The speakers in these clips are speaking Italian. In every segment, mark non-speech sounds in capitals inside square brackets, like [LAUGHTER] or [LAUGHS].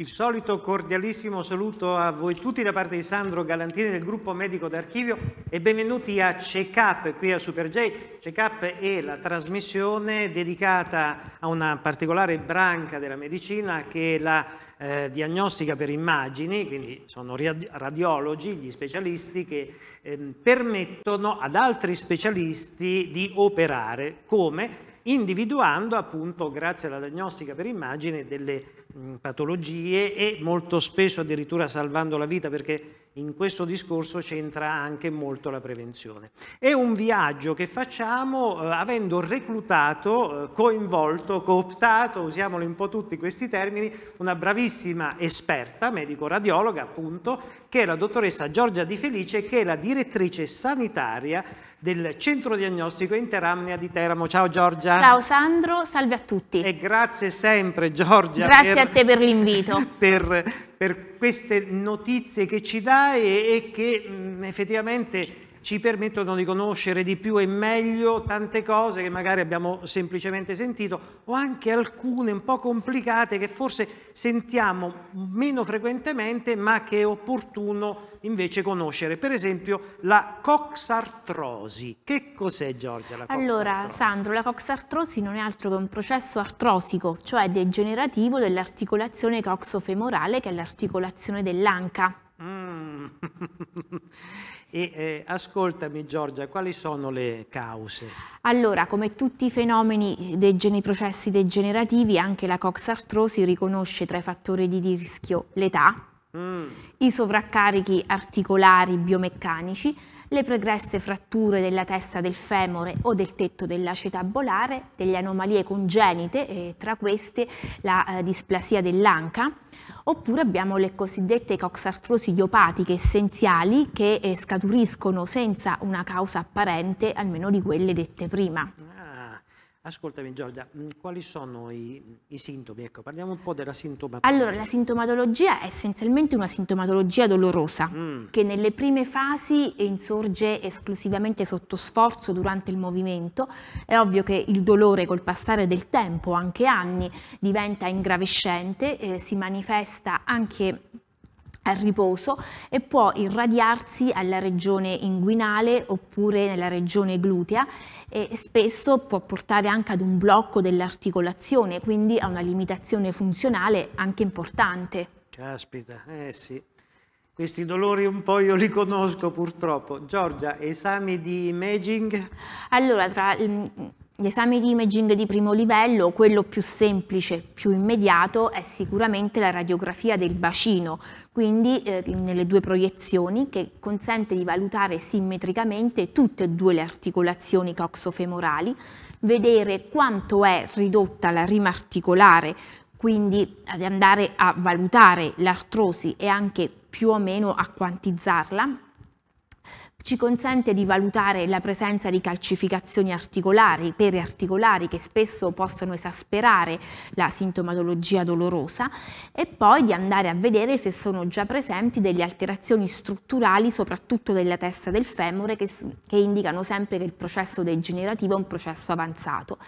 Il solito cordialissimo saluto a voi tutti da parte di Sandro Galantini del gruppo medico d'archivio e benvenuti a Checkup qui a Super J. Checkup è la trasmissione dedicata a una particolare branca della medicina che è la eh, diagnostica per immagini, quindi sono radiologi, gli specialisti che eh, permettono ad altri specialisti di operare come individuando appunto grazie alla diagnostica per immagine delle mh, patologie e molto spesso addirittura salvando la vita perché in questo discorso c'entra anche molto la prevenzione. È un viaggio che facciamo eh, avendo reclutato, eh, coinvolto, cooptato, usiamolo un po' tutti questi termini, una bravissima esperta, medico-radiologa appunto, che è la dottoressa Giorgia Di Felice che è la direttrice sanitaria del Centro Diagnostico Interamnea di Teramo. Ciao Giorgia. Ciao Sandro, salve a tutti. E grazie sempre Giorgia. Grazie per, a te per l'invito. [LAUGHS] Per, per, queste notizie che ci dai e, e che mh, mm, effettivamente ci permettono di conoscere di più e meglio tante cose che magari abbiamo semplicemente sentito o anche alcune un po' complicate che forse sentiamo meno frequentemente ma che è opportuno invece conoscere. Per esempio la coxartrosi. Che cos'è Giorgia Allora Sandro, la coxartrosi non è altro che un processo artrosico, cioè degenerativo dell'articolazione coxofemorale che è l'articolazione dell'anca. Mm. [LAUGHS] E eh, ascoltami Giorgia, quali sono le cause? Allora, come tutti i fenomeni dei processi degenerativi, anche la coxartrosi riconosce tra i fattori di rischio l'età, mm. i sovraccarichi articolari biomeccanici, le pregresse fratture della testa del femore o del tetto dell'acetabolare, delle anomalie congenite, e tra queste la eh, displasia dell'anca, oppure abbiamo le cosiddette coxartrosi idiopatiche essenziali che eh, scaturiscono senza una causa apparente, almeno di quelle dette prima. Ascoltami Giorgia, mm, quali sono i, i sintomi? Ecco, parliamo un po' della sintomatologia. Allora, la sintomatologia è essenzialmente una sintomatologia dolorosa mm. che nelle prime fasi insorge esclusivamente sotto sforzo durante il movimento. È ovvio che il dolore col passare del tempo, anche anni, diventa ingravescente, eh, si manifesta anche al riposo e può irradiarsi alla regione inguinale oppure nella regione glutea e spesso può portare anche ad un blocco dell'articolazione, quindi a una limitazione funzionale anche importante. Caspita, eh sì. Questi dolori un po' io li conosco purtroppo. Giorgia, esami di imaging? Allora, tra L'esame di imaging di primo livello, quello più semplice, più immediato, è sicuramente la radiografia del bacino, quindi eh, nelle due proiezioni, che consente di valutare simmetricamente tutte e due le articolazioni coxofemorali, vedere quanto è ridotta la rima articolare, quindi ad andare a valutare l'artrosi e anche più o meno a quantizzarla, ci consente di valutare la presenza di calcificazioni articolari, periarticolari che spesso possono esasperare la sintomatologia dolorosa e poi di andare a vedere se sono già presenti delle alterazioni strutturali soprattutto della testa del femore che, che indicano sempre che il processo degenerativo è un processo avanzato.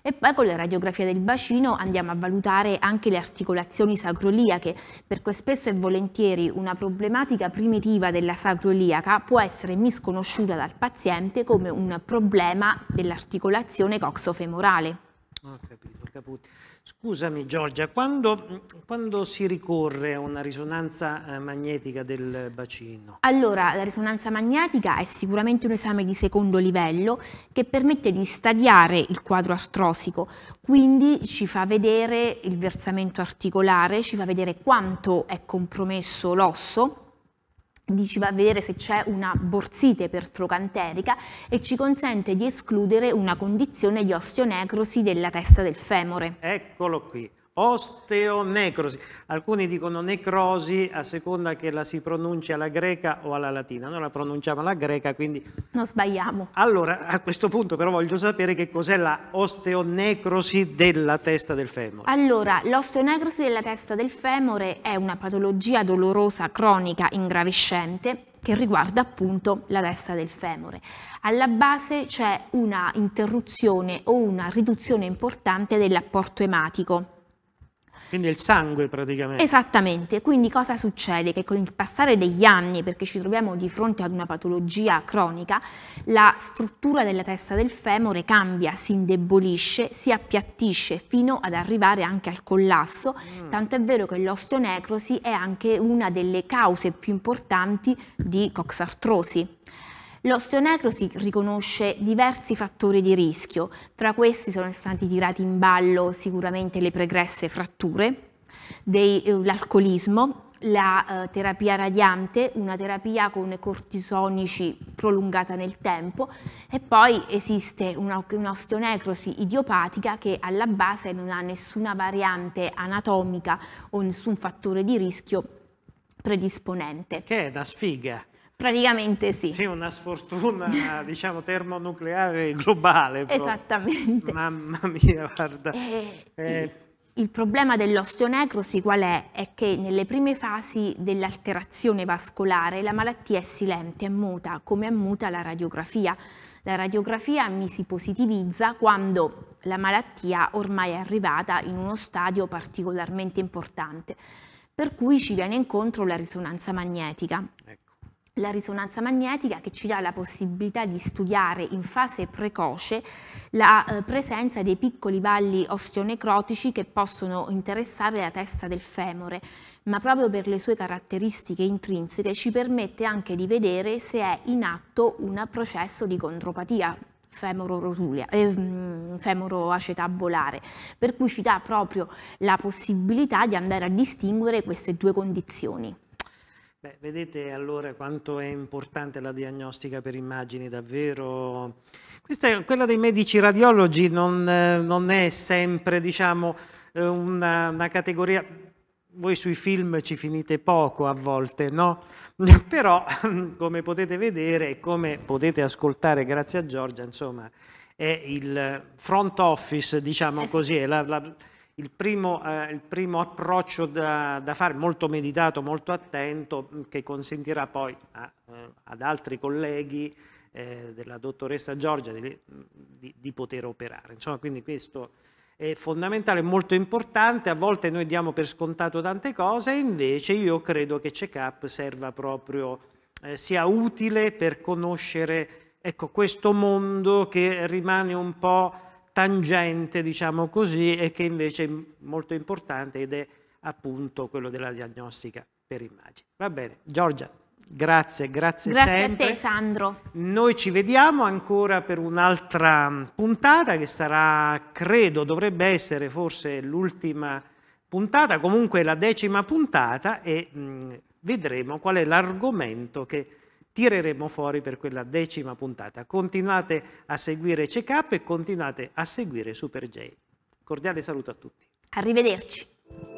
E poi con la radiografia del bacino andiamo a valutare anche le articolazioni sacroliache perché spesso e volentieri una problematica primitiva della sacroliaca può essere misconosciuta dal paziente come un problema dell'articolazione coxofemorale. Ho capito, ho capito. Scusami Giorgia, quando, quando, si ricorre a una risonanza eh, magnetica del bacino? Allora, la risonanza magnetica è sicuramente un esame di secondo livello che permette di stadiare il quadro artrosico, quindi ci fa vedere il versamento articolare, ci fa vedere quanto è compromesso l'osso di ci va a vedere se c'è una borsite pertrocanterica e ci consente di escludere una condizione di osteonecrosi della testa del femore. Eccolo qui, osteonecrosi. Alcuni dicono necrosi a seconda che la si pronuncia alla greca o alla latina. Noi la pronunciamo alla greca, quindi... Non sbagliamo. Allora, a questo punto però voglio sapere che cos'è la osteonecrosi della testa del femore. Allora, l'osteonecrosi della testa del femore è una patologia dolorosa cronica ingravescente che riguarda appunto la testa del femore. Alla base c'è una interruzione o una riduzione importante dell'apporto ematico quindi il sangue praticamente. Esattamente, quindi cosa succede? Che con il passare degli anni, perché ci troviamo di fronte ad una patologia cronica, la struttura della testa del femore cambia, si indebolisce, si appiattisce fino ad arrivare anche al collasso, mm. tanto è vero che l'osteonecrosi è anche una delle cause più importanti di coxartrosi. L'osteonecro riconosce diversi fattori di rischio, tra questi sono stati tirati in ballo sicuramente le pregresse fratture, dei, eh, l'alcolismo, la eh, terapia radiante, una terapia con cortisonici prolungata nel tempo e poi esiste un'osteonecrosi idiopatica che alla base non ha nessuna variante anatomica o nessun fattore di rischio predisponente. Che è da sfiga! Praticamente sì. Sì, una sfortuna [LAUGHS] diciamo termonucleare globale. Proprio. Esattamente. Mamma mia, guarda. Eh, eh. Il, il problema dell'osteonecrosi qual è? È che nelle prime fasi dell'alterazione vascolare la malattia è silente, è muta, come è muta la radiografia. La radiografia mi si positivizza quando la malattia ormai è arrivata in uno stadio particolarmente importante, per cui ci viene incontro la risonanza magnetica. Ecco la risonanza magnetica che ci dà la possibilità di studiare in fase precoce la eh, presenza dei piccoli valli osteonecrotici che possono interessare la testa del femore, ma proprio per le sue caratteristiche intrinseche ci permette anche di vedere se è in atto un processo di condropatia eh, femoro acetabolare, per cui ci dà proprio la possibilità di andare a distinguere queste due condizioni. Beh, vedete allora quanto è importante la diagnostica per immagini, davvero. Questa, quella dei medici radiologi non, non è sempre, diciamo, eh, una, una, categoria... Voi sui film ci finite poco a volte, no? [LAUGHS] Però, come potete vedere e come potete ascoltare grazie a Giorgia, insomma, è il front office, diciamo eh così, è la, la il primo, eh, il primo approccio da, da, fare, molto meditato, molto attento, mm, che consentirà poi a, eh, ad altri colleghi eh, della dottoressa Giorgia di, mm, di, di, poter operare. Insomma, quindi questo è fondamentale, molto importante, a volte noi diamo per scontato tante cose, invece io credo che check-up serva proprio, eh, sia utile per conoscere ecco, questo mondo che rimane un po' tangente, diciamo così, e che invece è molto importante ed è appunto quello della diagnostica per immagini. Va bene, Giorgia, grazie, grazie, grazie sempre. a te Sandro. Noi ci vediamo ancora per un'altra puntata che sarà, credo, dovrebbe essere forse l'ultima puntata, comunque la decima puntata e mh, mm, vedremo qual è l'argomento che tireremo fuori per quella decima puntata. Continuate a seguire CK e continuate a seguire Super J. Cordiale saluto a tutti. Arrivederci.